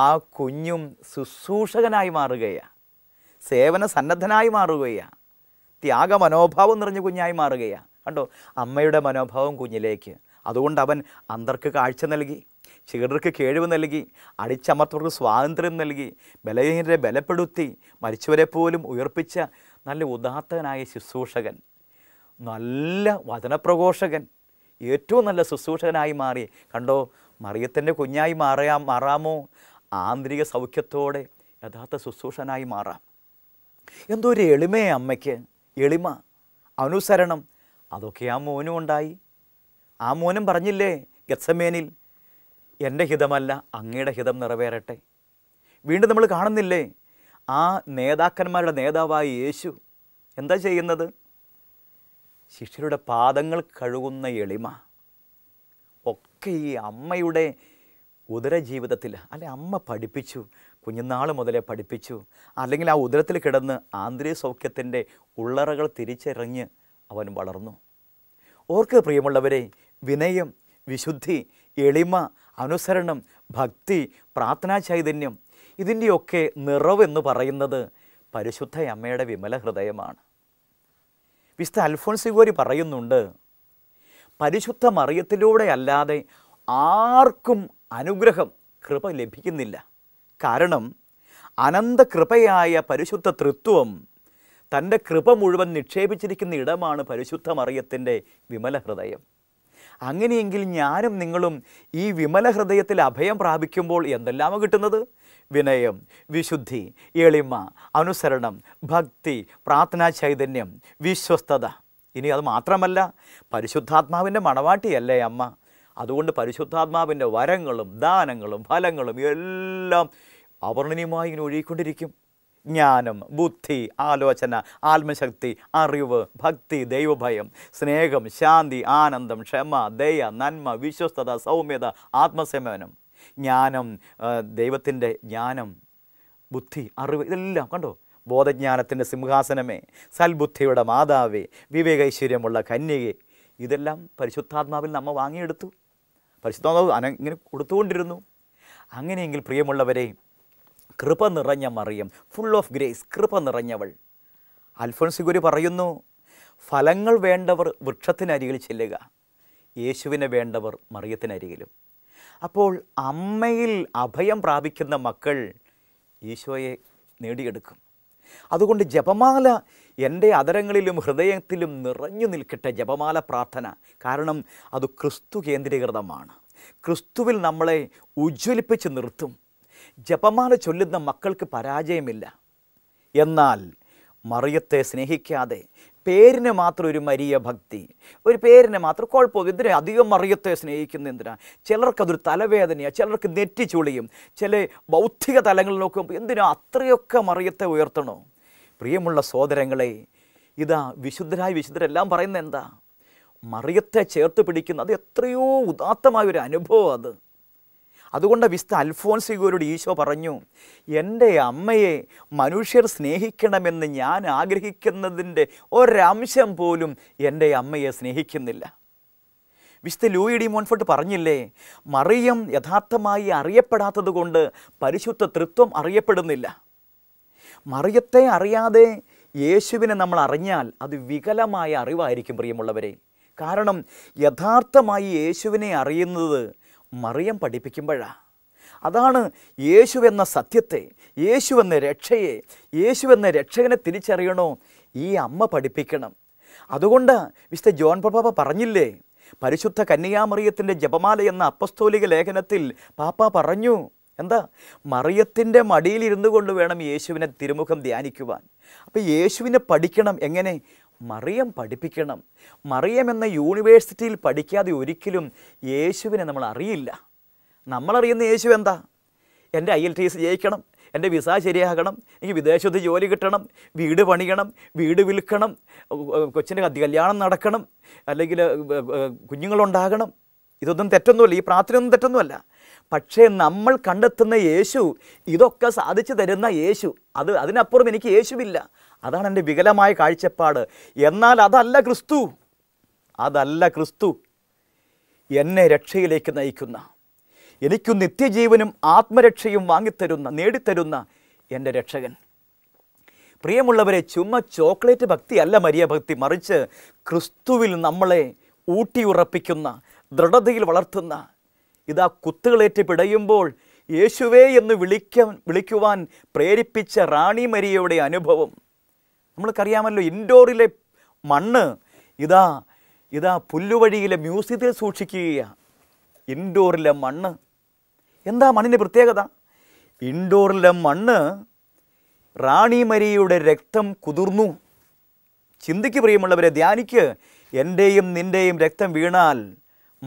ആ കുഞ്ഞും ശുശ്രൂഷകനായി മാറുകയാണ് സേവന സന്നദ്ധനായി മാറുകയാണ് ത്യാഗ മനോഭാവം നിറഞ്ഞ കുഞ്ഞായി മാറുകയാണ് കണ്ടോ അമ്മയുടെ മനോഭാവം കുഞ്ഞിലേക്ക് അതുകൊണ്ട് അവൻ അന്തർക്ക് കാഴ്ച നൽകി ചിലർക്ക് കേഴിവ് നൽകി അടിച്ചമർത്തവർക്ക് സ്വാതന്ത്ര്യം നൽകി ബലഹീനരെ ബലപ്പെടുത്തി മരിച്ചവരെ പോലും ഉയർപ്പിച്ച നല്ല ഉദാത്തനായ ശുശ്രൂഷകൻ നല്ല വചനപ്രഘോഷകൻ ഏറ്റവും നല്ല ശുശ്രൂഷകനായി മാറി കണ്ടോ മറിയത്തിൻ്റെ കുഞ്ഞായി മാറിയാ മാറാമോ ആന്തരിക സൗഖ്യത്തോടെ യഥാർത്ഥ ശുശ്രൂഷനായി മാറാം എന്തോ ഒരു എളിമയെ അമ്മയ്ക്ക് എളിമ അനുസരണം അതൊക്കെ ആ മോനും ഉണ്ടായി ആ മോനും പറഞ്ഞില്ലേ ഗത്സമേനിൽ എൻ്റെ ഹിതമല്ല അങ്ങയുടെ ഹിതം നിറവേറട്ടെ വീണ്ടും നമ്മൾ കാണുന്നില്ലേ ആ നേതാക്കന്മാരുടെ നേതാവായ യേശു എന്താ ചെയ്യുന്നത് ശിഷ്യരുടെ പാദങ്ങൾ കഴുകുന്ന എളിമ ഒക്കെ ഈ അമ്മയുടെ ഉദര ജീവിതത്തിൽ അല്ലെ അമ്മ പഠിപ്പിച്ചു കുഞ്ഞുനാൾ മുതലേ പഠിപ്പിച്ചു അല്ലെങ്കിൽ ആ ഉദരത്തിൽ കിടന്ന് ആന്തരിക സൗഖ്യത്തിൻ്റെ ഉള്ളറകൾ തിരിച്ചറിഞ്ഞ് അവൻ വളർന്നു ഓർക്ക് പ്രിയമുള്ളവരെ വിനയം വിശുദ്ധി എളിമ അനുസരണം ഭക്തി പ്രാർത്ഥനാ ചൈതന്യം ഇതിൻ്റെയൊക്കെ നിറവെന്ന് പറയുന്നത് പരിശുദ്ധ അമ്മയുടെ വിമല ഹൃദയമാണ് വിശുദ്ധ അൽഫോൻസിഗോരി പറയുന്നുണ്ട് പരിശുദ്ധ മറിയത്തിലൂടെ അല്ലാതെ ആർക്കും അനുഗ്രഹം കൃപ ലഭിക്കുന്നില്ല കാരണം അനന്ത കൃപയായ പരിശുദ്ധ തൃത്വം തൻ്റെ കൃപ മുഴുവൻ നിക്ഷേപിച്ചിരിക്കുന്ന ഇടമാണ് പരിശുദ്ധ മറിയത്തിൻ്റെ വിമല ഹൃദയം അങ്ങനെയെങ്കിൽ ഞാനും നിങ്ങളും ഈ വിമല ഹൃദയത്തിൽ അഭയം പ്രാപിക്കുമ്പോൾ എന്തെല്ലാമോ കിട്ടുന്നത് വിനയം വിശുദ്ധി എളിമ അനുസരണം ഭക്തി പ്രാർത്ഥനാ ചൈതന്യം വിശ്വസ്തത ഇനി അത് മാത്രമല്ല പരിശുദ്ധാത്മാവിൻ്റെ മണവാട്ടിയല്ലേ അമ്മ അതുകൊണ്ട് പരിശുദ്ധാത്മാവിൻ്റെ വരങ്ങളും ദാനങ്ങളും ഫലങ്ങളും എല്ലാം അവർണനീയമായി ഇങ്ങനെ ഒഴുകിക്കൊണ്ടിരിക്കും ജ്ഞാനം ബുദ്ധി ആലോചന ആത്മശക്തി അറിവ് ഭക്തി ദൈവഭയം സ്നേഹം ശാന്തി ആനന്ദം ക്ഷമ ദയ നന്മ വിശ്വസ്തത സൗമ്യത ആത്മസമനം ജ്ഞാനം ദൈവത്തിൻ്റെ ജ്ഞാനം ബുദ്ധി അറിവ് ഇതെല്ലാം കണ്ടോ ബോധജ്ഞാനത്തിൻ്റെ സിംഹാസനമേ സൽബുദ്ധിയുടെ മാതാവേ വിവേകൈശ്വര്യമുള്ള കന്യകെ ഇതെല്ലാം പരിശുദ്ധാത്മാവിൽ നമ്മ വാങ്ങിയെടുത്തു പരിശുദ്ധാത്മാവ് അങ്ങനെ കൊടുത്തുകൊണ്ടിരുന്നു അങ്ങനെയെങ്കിൽ പ്രിയമുള്ളവരെയും കൃപ നിറഞ്ഞ മറിയം ഫുൾ ഓഫ് ഗ്രേസ് കൃപ നിറഞ്ഞവൾ അൽഫോൻസിഗുരി പറയുന്നു ഫലങ്ങൾ വേണ്ടവർ വൃക്ഷത്തിനരികിൽ ചെല്ലുക യേശുവിനെ വേണ്ടവർ മറിയത്തിനരികിലും അപ്പോൾ അമ്മയിൽ അഭയം പ്രാപിക്കുന്ന മക്കൾ ഈശോയെ നേടിയെടുക്കും അതുകൊണ്ട് ജപമാല എൻ്റെ അതരങ്ങളിലും ഹൃദയത്തിലും നിറഞ്ഞു നിൽക്കട്ടെ ജപമാല പ്രാർത്ഥന കാരണം അത് ക്രിസ്തു കേന്ദ്രീകൃതമാണ് ക്രിസ്തുവിൽ നമ്മളെ ഉജ്ജ്വലിപ്പിച്ച് നിർത്തും ജപമാല ചൊല്ലുന്ന മക്കൾക്ക് പരാജയമില്ല എന്നാൽ മറിയത്തെ സ്നേഹിക്കാതെ പേരിന് മാത്രം ഒരു മരിയ ഭക്തി ഒരു പേരിന് മാത്രം കുഴപ്പമില്ല എന്തിനാ അധികം മറിയത്തെ സ്നേഹിക്കുന്ന എന്തിനാ ചിലർക്കതൊരു തലവേദനയാണ് ചിലർക്ക് നെറ്റി ചുളിയും ചില ബൗദ്ധിക തലങ്ങളിൽ നോക്കുമ്പോൾ എന്തിനാ അത്രയൊക്കെ മറിയത്തെ ഉയർത്തണോ പ്രിയമുള്ള സഹോദരങ്ങളെ ഇതാ വിശുദ്ധരായ വിശുദ്ധരെല്ലാം പറയുന്നത് എന്താ മറിയത്തെ ചേർത്ത് പിടിക്കുന്ന അത് എത്രയോ ഉദാത്തമായ ഒരു അനുഭവം അത് അതുകൊണ്ട് വിസ്ത അൽഫോൻസിഗോരോട് ഈശോ പറഞ്ഞു എൻ്റെ അമ്മയെ മനുഷ്യർ സ്നേഹിക്കണമെന്ന് ഞാൻ ആഗ്രഹിക്കുന്നതിൻ്റെ ഒരംശം പോലും എൻ്റെ അമ്മയെ സ്നേഹിക്കുന്നില്ല വിസ്ത ലൂയി ഡി മോൺഫോർട്ട് പറഞ്ഞില്ലേ മറിയം യഥാർത്ഥമായി അറിയപ്പെടാത്തത് കൊണ്ട് പരിശുദ്ധ തൃത്വം അറിയപ്പെടുന്നില്ല മറിയത്തെ അറിയാതെ യേശുവിനെ നമ്മൾ അറിഞ്ഞാൽ അത് വികലമായ അറിവായിരിക്കും പ്രിയമുള്ളവരെ കാരണം യഥാർത്ഥമായി യേശുവിനെ അറിയുന്നത് മറിയം പഠിപ്പിക്കുമ്പോഴാണ് അതാണ് യേശു എന്ന സത്യത്തെ യേശു എന്ന രക്ഷയെ യേശു എന്ന രക്ഷകനെ തിരിച്ചറിയണോ ഈ അമ്മ പഠിപ്പിക്കണം അതുകൊണ്ട് വിശുദ്ധ ജോൺ പ്രഭാപ പറഞ്ഞില്ലേ പരിശുദ്ധ കന്യാമറിയത്തിൻ്റെ ജപമാല എന്ന അപ്പസ്തോലിക ലേഖനത്തിൽ പാപ്പ പറഞ്ഞു എന്താ മറിയത്തിൻ്റെ മടിയിലിരുന്നു കൊണ്ട് വേണം യേശുവിനെ തിരുമുഖം ധ്യാനിക്കുവാൻ അപ്പോൾ യേശുവിനെ പഠിക്കണം എങ്ങനെ മറിയം പഠിപ്പിക്കണം മറിയം എന്ന യൂണിവേഴ്സിറ്റിയിൽ പഠിക്കാതെ ഒരിക്കലും യേശുവിനെ നമ്മൾ അറിയില്ല നമ്മളറിയുന്ന യേശു എന്താ എൻ്റെ ഐ എൽ ടി എസ് ജയിക്കണം എൻ്റെ വിസ ശരിയാകണം എനിക്ക് വിദേശത്ത് ജോലി കിട്ടണം വീട് പണിയണം വീട് വിൽക്കണം കൊച്ചിൻ്റെ കല്യാണം നടക്കണം അല്ലെങ്കിൽ കുഞ്ഞുങ്ങളുണ്ടാകണം ഇതൊന്നും തെറ്റൊന്നുമില്ല ഈ പ്രാർത്ഥനയൊന്നും തെറ്റൊന്നുമല്ല പക്ഷേ നമ്മൾ കണ്ടെത്തുന്ന യേശു ഇതൊക്കെ സാധിച്ചു തരുന്ന യേശു അത് അതിനപ്പുറം എനിക്ക് യേശുവില്ല അതാണ് എൻ്റെ വികലമായ കാഴ്ചപ്പാട് എന്നാൽ അതല്ല ക്രിസ്തു അതല്ല ക്രിസ്തു എന്നെ രക്ഷയിലേക്ക് നയിക്കുന്ന എനിക്ക് നിത്യജീവനും ആത്മരക്ഷയും വാങ്ങിത്തരുന്ന നേടിത്തരുന്ന എൻ്റെ രക്ഷകൻ പ്രിയമുള്ളവരെ ചുമ ചോക്ലേറ്റ് ഭക്തി അല്ല മരിയ ഭക്തി മറിച്ച് ക്രിസ്തുവിൽ നമ്മളെ ഊട്ടിയുറപ്പിക്കുന്ന ദൃഢതയിൽ വളർത്തുന്ന ഇതാ കുത്തുകളേറ്റ് പിടയുമ്പോൾ യേശുവേ എന്ന് വിളിക്കാൻ വിളിക്കുവാൻ പ്രേരിപ്പിച്ച റാണി മരിയയുടെ അനുഭവം നമ്മൾക്കറിയാമല്ലോ ഇൻഡോറിലെ മണ്ണ് ഇതാ ഇതാ പുല്ലുവഴിയിലെ മ്യൂസിയത്തിൽ സൂക്ഷിക്കുകയാണ് ഇൻഡോറിലെ മണ്ണ് എന്താ മണ്ണിൻ്റെ പ്രത്യേകത ഇൻഡോറിലെ മണ്ണ് റാണിമരിയുടെ രക്തം കുതിർന്നു ചിന്തിക്ക് പ്രിയമുള്ളവരെ ധ്യാനിക്ക് എൻ്റെയും നിൻ്റെയും രക്തം വീണാൽ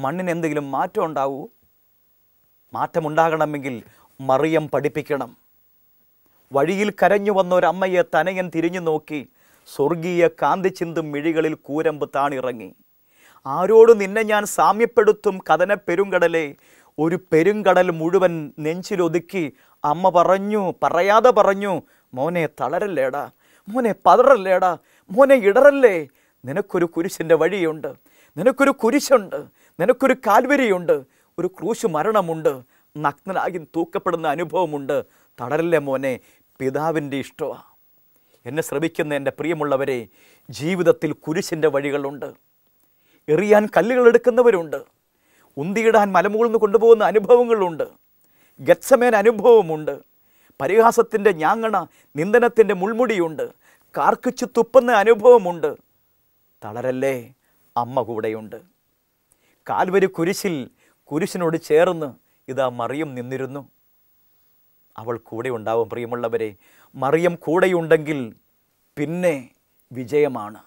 മണ്ണിന് എന്തെങ്കിലും മാറ്റം ഉണ്ടാവൂ മാറ്റമുണ്ടാകണമെങ്കിൽ മറിയം പഠിപ്പിക്കണം വഴിയിൽ കരഞ്ഞു വന്നൊരമ്മയെ തനയൻ തിരിഞ്ഞു നോക്കി സ്വർഗീയ കാന്തി ചിന്തും മിഴികളിൽ കൂരമ്പ് താണിറങ്ങി ആരോട് നിന്നെ ഞാൻ സാമ്യപ്പെടുത്തും കഥന പെരുങ്കടലെ ഒരു പെരുങ്കടൽ മുഴുവൻ നെഞ്ചിലൊതുക്കി അമ്മ പറഞ്ഞു പറയാതെ പറഞ്ഞു മോനെ തളരല്ലേടാ മോനെ പതറല്ലേടാ മോനെ ഇടറല്ലേ നിനക്കൊരു കുരിശിൻ്റെ വഴിയുണ്ട് നിനക്കൊരു കുരിശുണ്ട് നിനക്കൊരു കാൽവരിയുണ്ട് ഒരു ക്രൂശു മരണമുണ്ട് നഗ്നനാകി തൂക്കപ്പെടുന്ന അനുഭവമുണ്ട് തളരല്ലേ മോനെ പിതാവിൻ്റെ ഇഷ്ടമാണ് എന്നെ ശ്രമിക്കുന്ന എൻ്റെ പ്രിയമുള്ളവരെ ജീവിതത്തിൽ കുരിശിൻ്റെ വഴികളുണ്ട് എറിയാൻ കല്ലുകൾ എടുക്കുന്നവരുണ്ട് ഉന്തിയിടാൻ മലമുകളിൽ കൊണ്ടുപോകുന്ന അനുഭവങ്ങളുണ്ട് ഗച്ഛമേൻ അനുഭവമുണ്ട് പരിഹാസത്തിൻ്റെ ഞാങ്ങണ നിന്ദനത്തിൻ്റെ മുൾമുടിയുണ്ട് കാർക്കിച്ചു തുപ്പുന്ന അനുഭവമുണ്ട് തളരല്ലേ അമ്മ കൂടെയുണ്ട് കാൽവരി കുരിശിൽ കുരിശിനോട് ചേർന്ന് ഇതാ മറിയും നിന്നിരുന്നു അവൾ കൂടെ ഉണ്ടാവും പ്രിയമുള്ളവരെ മറിയം കൂടെയുണ്ടെങ്കിൽ പിന്നെ വിജയമാണ്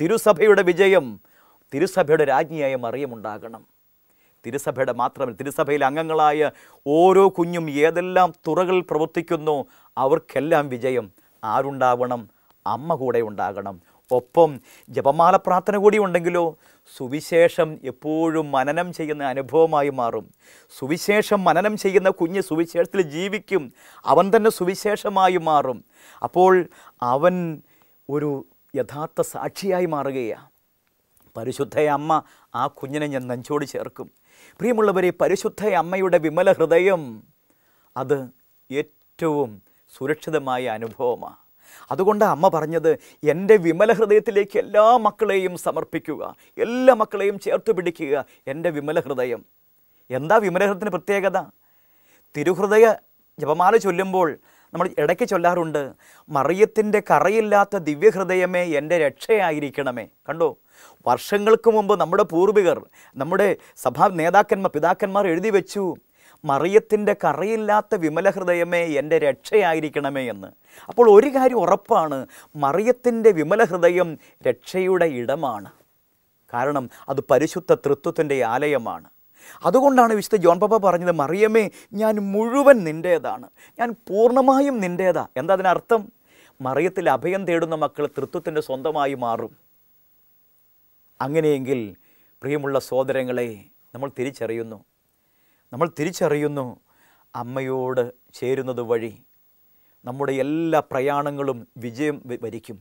തിരുസഭയുടെ വിജയം തിരുസഭയുടെ രാജ്ഞിയായ ഉണ്ടാകണം തിരുസഭയുടെ മാത്രമല്ല തിരുസഭയിലെ അംഗങ്ങളായ ഓരോ കുഞ്ഞും ഏതെല്ലാം തുറകൾ പ്രവർത്തിക്കുന്നു അവർക്കെല്ലാം വിജയം ആരുണ്ടാവണം അമ്മ കൂടെ ഉണ്ടാകണം ഒപ്പം ജപമാല പ്രാർത്ഥന കൂടി ഉണ്ടെങ്കിലോ സുവിശേഷം എപ്പോഴും മനനം ചെയ്യുന്ന അനുഭവമായി മാറും സുവിശേഷം മനനം ചെയ്യുന്ന കുഞ്ഞ് സുവിശേഷത്തിൽ ജീവിക്കും അവൻ തന്നെ സുവിശേഷമായി മാറും അപ്പോൾ അവൻ ഒരു യഥാർത്ഥ സാക്ഷിയായി മാറുകയാണ് പരിശുദ്ധ അമ്മ ആ കുഞ്ഞിനെ ഞാൻ നെഞ്ചോട് ചേർക്കും പ്രിയമുള്ളവരെ പരിശുദ്ധ അമ്മയുടെ വിമല ഹൃദയം അത് ഏറ്റവും സുരക്ഷിതമായ അനുഭവമാണ് അതുകൊണ്ട് അമ്മ പറഞ്ഞത് എൻ്റെ വിമല ഹൃദയത്തിലേക്ക് എല്ലാ മക്കളെയും സമർപ്പിക്കുക എല്ലാ മക്കളെയും ചേർത്ത് പിടിക്കുക എൻ്റെ വിമല ഹൃദയം എന്താ വിമലഹൃദയത്തിൻ്റെ പ്രത്യേകത തിരുഹൃദയ ജപമാല ചൊല്ലുമ്പോൾ നമ്മൾ ഇടയ്ക്ക് ചൊല്ലാറുണ്ട് മറിയത്തിൻ്റെ കറയില്ലാത്ത ദിവ്യഹൃദയമേ എൻ്റെ രക്ഷയായിരിക്കണമേ കണ്ടോ വർഷങ്ങൾക്ക് മുമ്പ് നമ്മുടെ പൂർവികർ നമ്മുടെ സഭാ നേതാക്കന്മാർ പിതാക്കന്മാർ എഴുതി വെച്ചു മറിയത്തിൻ്റെ കറയില്ലാത്ത വിമല ഹൃദയമേ എൻ്റെ രക്ഷയായിരിക്കണമേ എന്ന് അപ്പോൾ ഒരു കാര്യം ഉറപ്പാണ് മറിയത്തിൻ്റെ വിമല ഹൃദയം രക്ഷയുടെ ഇടമാണ് കാരണം അത് പരിശുദ്ധ തൃത്വത്തിൻ്റെ ആലയമാണ് അതുകൊണ്ടാണ് വിശുദ്ധ ജോൺ പപ്പ പറഞ്ഞത് മറിയമേ ഞാൻ മുഴുവൻ നിൻ്റേതാണ് ഞാൻ പൂർണ്ണമായും നിൻ്റേതാ എന്താ അതിനർത്ഥം മറിയത്തിൽ അഭയം തേടുന്ന മക്കൾ തൃത്വത്തിൻ്റെ സ്വന്തമായി മാറും അങ്ങനെയെങ്കിൽ പ്രിയമുള്ള സോദരങ്ങളെ നമ്മൾ തിരിച്ചറിയുന്നു നമ്മൾ തിരിച്ചറിയുന്നു അമ്മയോട് ചേരുന്നത് വഴി നമ്മുടെ എല്ലാ പ്രയാണങ്ങളും വിജയം വരിക്കും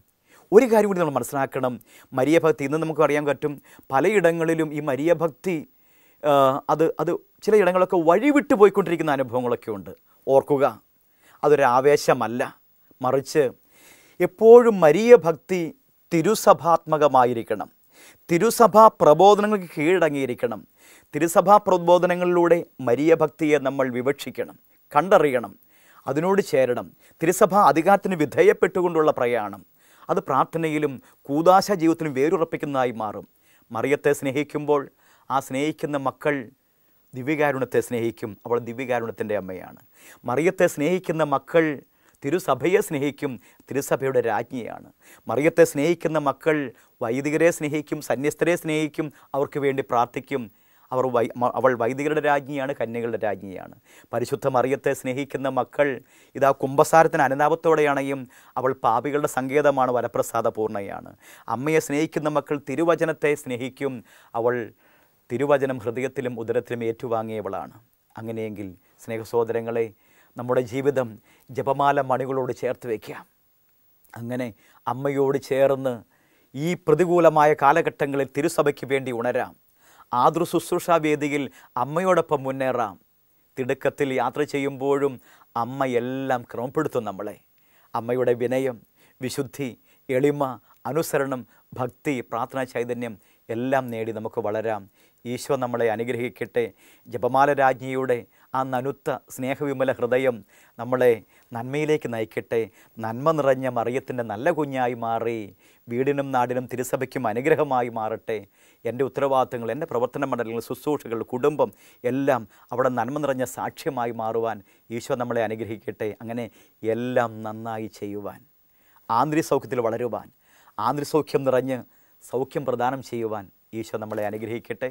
ഒരു കാര്യം കൂടി നമ്മൾ മനസ്സിലാക്കണം മരിയഭക്തി ഇന്ന് നമുക്ക് അറിയാൻ പറ്റും പലയിടങ്ങളിലും ഈ മരിയഭക്തി അത് അത് ചില ഇടങ്ങളൊക്കെ വഴിവിട്ട് പോയിക്കൊണ്ടിരിക്കുന്ന അനുഭവങ്ങളൊക്കെ ഉണ്ട് ഓർക്കുക അതൊരു ആവേശമല്ല മറിച്ച് എപ്പോഴും മരിയഭക്തി ഭക്തി തിരുസഭാത്മകമായിരിക്കണം തിരുസഭാ പ്രബോധനങ്ങൾക്ക് കീഴടങ്ങിയിരിക്കണം തിരുസഭാ പ്രബോധനങ്ങളിലൂടെ മരിയ ഭക്തിയെ നമ്മൾ വിവക്ഷിക്കണം കണ്ടറിയണം അതിനോട് ചേരണം തിരുസഭാ അധികാരത്തിന് വിധേയപ്പെട്ടുകൊണ്ടുള്ള പ്രയാണം അത് പ്രാർത്ഥനയിലും കൂതാശ ജീവിതത്തിലും വേരുറപ്പിക്കുന്നതായി മാറും മറിയത്തെ സ്നേഹിക്കുമ്പോൾ ആ സ്നേഹിക്കുന്ന മക്കൾ ദിവ്യകാരുണത്തെ സ്നേഹിക്കും അവൾ ദിവ്യകാരുണത്തിൻ്റെ അമ്മയാണ് മറിയത്തെ സ്നേഹിക്കുന്ന മക്കൾ തിരുസഭയെ സ്നേഹിക്കും തിരുസഭയുടെ രാജ്ഞിയാണ് മറിയത്തെ സ്നേഹിക്കുന്ന മക്കൾ വൈദികരെ സ്നേഹിക്കും സന്യസ്തരെ സ്നേഹിക്കും അവർക്ക് വേണ്ടി പ്രാർത്ഥിക്കും അവർ വൈ അവൾ വൈദികരുടെ രാജ്ഞിയാണ് കന്യകളുടെ രാജ്ഞിയാണ് പരിശുദ്ധ മറിയത്തെ സ്നേഹിക്കുന്ന മക്കൾ ഇതാ കുംഭസാരത്തിന് അനുതാപത്തോടെയാണെങ്കിലും അവൾ പാപികളുടെ സങ്കേതമാണ് വരപ്രസാദ പൂർണ്ണയാണ് അമ്മയെ സ്നേഹിക്കുന്ന മക്കൾ തിരുവചനത്തെ സ്നേഹിക്കും അവൾ തിരുവചനം ഹൃദയത്തിലും ഉദരത്തിലും ഏറ്റുവാങ്ങിയവളാണ് അങ്ങനെയെങ്കിൽ സ്നേഹസോദരങ്ങളെ നമ്മുടെ ജീവിതം ജപമാല മണികളോട് ചേർത്ത് വയ്ക്കുക അങ്ങനെ അമ്മയോട് ചേർന്ന് ഈ പ്രതികൂലമായ കാലഘട്ടങ്ങളിൽ തിരുസഭയ്ക്ക് വേണ്ടി ഉണരാം ആതൃ ശുശ്രൂഷാ വേദിയിൽ അമ്മയോടൊപ്പം മുന്നേറാം തിടുക്കത്തിൽ യാത്ര ചെയ്യുമ്പോഴും അമ്മ എല്ലാം ക്രമപ്പെടുത്തും നമ്മളെ അമ്മയുടെ വിനയം വിശുദ്ധി എളിമ അനുസരണം ഭക്തി പ്രാർത്ഥന ചൈതന്യം എല്ലാം നേടി നമുക്ക് വളരാം ഈശോ നമ്മളെ അനുഗ്രഹിക്കട്ടെ ജപമാല രാജ്ഞിയുടെ ആ നനുത്ത സ്നേഹവിമല ഹൃദയം നമ്മളെ നന്മയിലേക്ക് നയിക്കട്ടെ നന്മ നിറഞ്ഞ മറിയത്തിൻ്റെ നല്ല കുഞ്ഞായി മാറി വീടിനും നാടിനും തിരുസഭയ്ക്കും അനുഗ്രഹമായി മാറട്ടെ എൻ്റെ ഉത്തരവാദിത്തങ്ങൾ എൻ്റെ പ്രവർത്തന മണ്ഡലങ്ങൾ ശുശ്രൂഷകൾ കുടുംബം എല്ലാം അവിടെ നന്മ നിറഞ്ഞ സാക്ഷ്യമായി മാറുവാൻ ഈശോ നമ്മളെ അനുഗ്രഹിക്കട്ടെ അങ്ങനെ എല്ലാം നന്നായി ചെയ്യുവാൻ ആന്തരിസൗഖ്യത്തിൽ വളരുവാൻ ആന്തരിസൗഖ്യം നിറഞ്ഞ് സൗഖ്യം പ്രദാനം ചെയ്യുവാൻ ഈശോ നമ്മളെ അനുഗ്രഹിക്കട്ടെ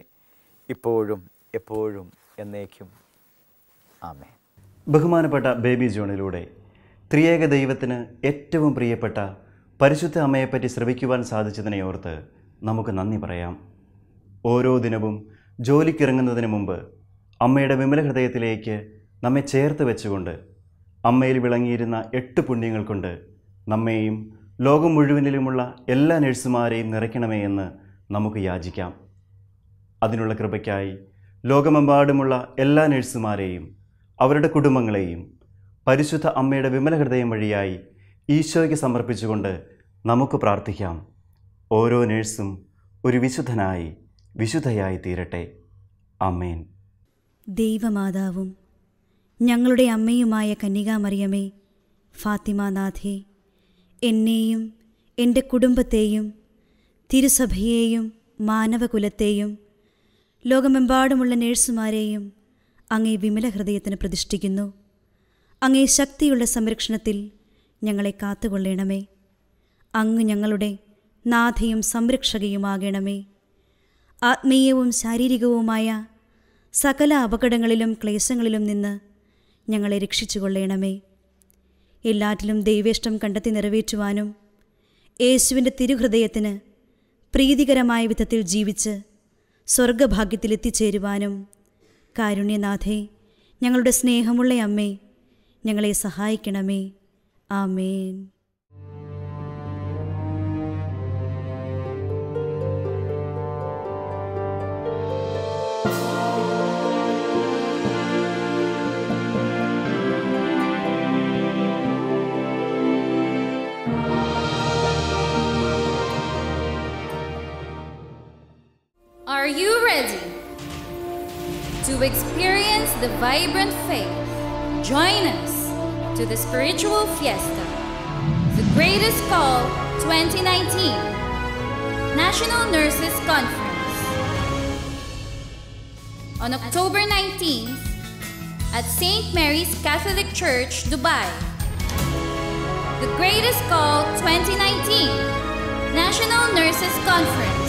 ഇപ്പോഴും എപ്പോഴും എന്നേക്കും ആമേ ബഹുമാനപ്പെട്ട ബേബി ജോണിലൂടെ ത്രിയേക ദൈവത്തിന് ഏറ്റവും പ്രിയപ്പെട്ട പരിശുദ്ധ അമ്മയെപ്പറ്റി ശ്രവിക്കുവാൻ സാധിച്ചതിനെ ഓർത്ത് നമുക്ക് നന്ദി പറയാം ഓരോ ദിനവും ജോലിക്കിറങ്ങുന്നതിന് മുമ്പ് അമ്മയുടെ വിമല ഹൃദയത്തിലേക്ക് നമ്മെ ചേർത്ത് വെച്ചുകൊണ്ട് അമ്മയിൽ വിളങ്ങിയിരുന്ന എട്ട് പുണ്യങ്ങൾ കൊണ്ട് നമ്മെയും ലോകം മുഴുവനിലുമുള്ള എല്ലാ നഴ്സുമാരെയും നിറയ്ക്കണമേ എന്ന് നമുക്ക് യാചിക്കാം അതിനുള്ള കൃപയ്ക്കായി ലോകമെമ്പാടുമുള്ള എല്ലാ നഴ്സുമാരെയും അവരുടെ കുടുംബങ്ങളെയും പരിശുദ്ധ അമ്മയുടെ വിമല ഹൃദയം വഴിയായി ഈശോയ്ക്ക് സമർപ്പിച്ചുകൊണ്ട് നമുക്ക് പ്രാർത്ഥിക്കാം ഓരോ നേഴ്സും ഒരു വിശുദ്ധനായി വിശുദ്ധയായി തീരട്ടെ അമ്മേൻ ദൈവമാതാവും ഞങ്ങളുടെ അമ്മയുമായ കന്യകാമറിയമേ ഫാത്തിമാനാഥേ എന്നെയും എൻ്റെ കുടുംബത്തെയും തിരുസഭയെയും മാനവകുലത്തെയും ലോകമെമ്പാടുമുള്ള നേഴ്സുമാരെയും അങ്ങേ വിമല ഹൃദയത്തിന് പ്രതിഷ്ഠിക്കുന്നു അങ്ങേ ശക്തിയുള്ള സംരക്ഷണത്തിൽ ഞങ്ങളെ കാത്തുകൊള്ളണമേ അങ്ങ് ഞങ്ങളുടെ നാഥയും സംരക്ഷകയുമാകണമേ ആത്മീയവും ശാരീരികവുമായ സകല അപകടങ്ങളിലും ക്ലേശങ്ങളിലും നിന്ന് ഞങ്ങളെ രക്ഷിച്ചു കൊള്ളണമേ എല്ലാറ്റിലും ദൈവേഷ്ടം കണ്ടെത്തി നിറവേറ്റുവാനും യേശുവിൻ്റെ തിരുഹൃദയത്തിന് പ്രീതികരമായ വിധത്തിൽ ജീവിച്ച് സ്വർഗഭാഗ്യത്തിലെത്തിച്ചേരുവാനും കാരുണ്യനാഥേ ഞങ്ങളുടെ സ്നേഹമുള്ള അമ്മേ ഞങ്ങളെ സഹായിക്കണമേ ആമേൻ to experience the vibrant faith, join us to the spiritual fiesta, the greatest call 2019, National Nurses Conference. On October 19th, at St. Mary's Catholic Church, Dubai, the greatest call 2019, National Nurses Conference.